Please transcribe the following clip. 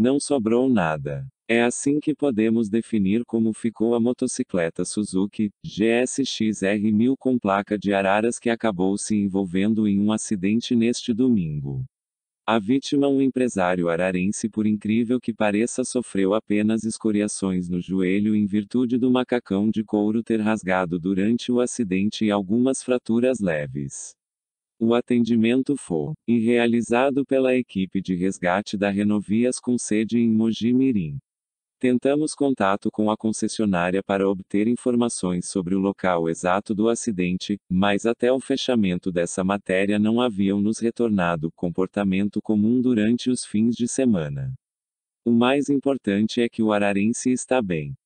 Não sobrou nada. É assim que podemos definir como ficou a motocicleta Suzuki GSX-R1000 com placa de Araras que acabou se envolvendo em um acidente neste domingo. A vítima, um empresário ararense, por incrível que pareça, sofreu apenas escoriações no joelho em virtude do macacão de couro ter rasgado durante o acidente e algumas fraturas leves. O atendimento foi realizado pela equipe de resgate da Renovias com sede em Mogi Mirim. Tentamos contato com a concessionária para obter informações sobre o local exato do acidente, mas até o fechamento dessa matéria não haviam nos retornado comportamento comum durante os fins de semana. O mais importante é que o ararense está bem.